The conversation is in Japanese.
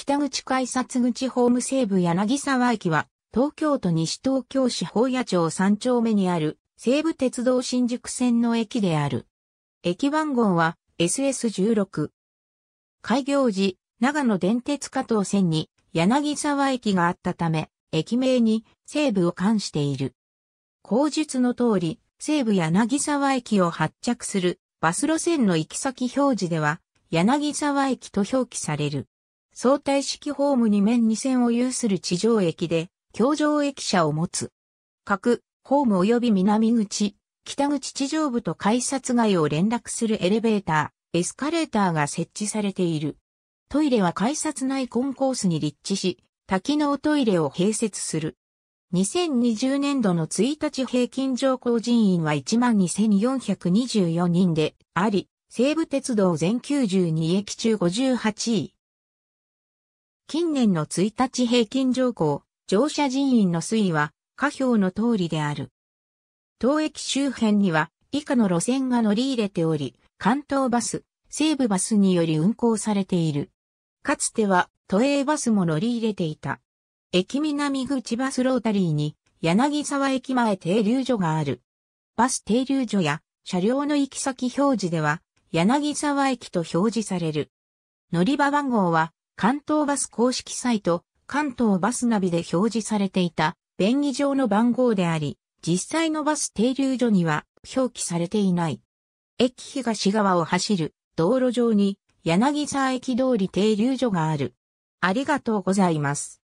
北口改札口ホーム西部柳沢駅は、東京都西東京市法屋町3丁目にある、西武鉄道新宿線の駅である。駅番号は SS16。開業時、長野電鉄加藤線に柳沢駅があったため、駅名に西武を冠している。口述の通り、西武柳沢駅を発着するバス路線の行き先表示では、柳沢駅と表記される。相対式ホーム2面2線を有する地上駅で、橋上駅舎を持つ。各、ホーム及び南口、北口地上部と改札街を連絡するエレベーター、エスカレーターが設置されている。トイレは改札内コンコースに立地し、多機能トイレを併設する。2020年度の1日平均乗降人員は12,424人であり、西武鉄道全92駅中58位。近年の1日平均乗降、乗車人員の推移は、下表の通りである。当駅周辺には、以下の路線が乗り入れており、関東バス、西部バスにより運行されている。かつては、都営バスも乗り入れていた。駅南口バスロータリーに、柳沢駅前停留所がある。バス停留所や、車両の行き先表示では、柳沢駅と表示される。乗り場番号は、関東バス公式サイト、関東バスナビで表示されていた、便宜上の番号であり、実際のバス停留所には表記されていない。駅東側を走る道路上に柳沢駅通り停留所がある。ありがとうございます。